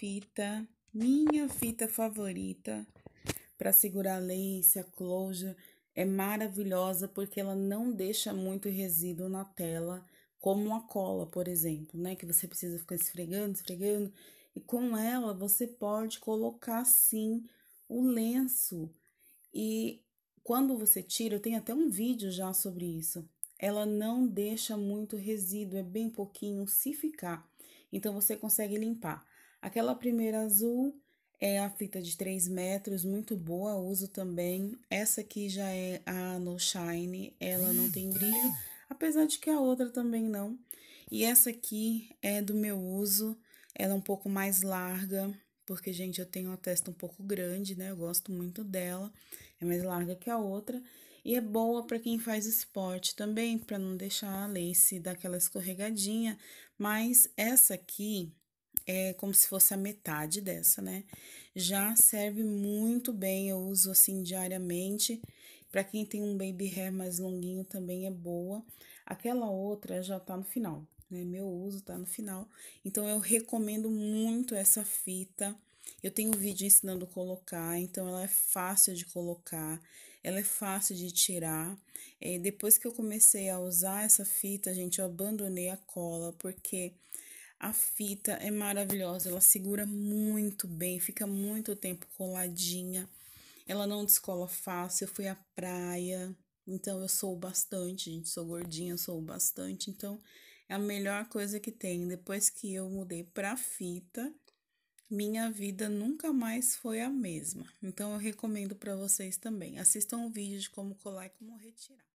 fita, minha fita favorita para segurar lace, a closure, é maravilhosa porque ela não deixa muito resíduo na tela, como uma cola, por exemplo, né, que você precisa ficar esfregando, esfregando, e com ela você pode colocar sim o lenço. E quando você tira, eu tenho até um vídeo já sobre isso. Ela não deixa muito resíduo, é bem pouquinho se ficar. Então você consegue limpar. Aquela primeira azul é a fita de 3 metros, muito boa, uso também. Essa aqui já é a No Shine, ela não tem hum. brilho, apesar de que a outra também não. E essa aqui é do meu uso, ela é um pouco mais larga, porque, gente, eu tenho a testa um pouco grande, né? Eu gosto muito dela, é mais larga que a outra. E é boa para quem faz esporte também, para não deixar a lace dar aquela escorregadinha. Mas essa aqui, é como se fosse a metade dessa, né? Já serve muito bem, eu uso assim diariamente. Para quem tem um baby hair mais longuinho também é boa. Aquela outra já tá no final, né? Meu uso tá no final. Então eu recomendo muito essa fita. Eu tenho um vídeo ensinando a colocar, então ela é fácil de colocar, ela é fácil de tirar. É, depois que eu comecei a usar essa fita, gente, eu abandonei a cola, porque a fita é maravilhosa, ela segura muito bem, fica muito tempo coladinha. Ela não descola fácil. Eu fui à praia, então eu sou bastante, gente. Sou gordinha, sou bastante. Então é a melhor coisa que tem. Depois que eu mudei pra fita, minha vida nunca mais foi a mesma. Então eu recomendo para vocês também. Assistam o vídeo de como colar e como retirar.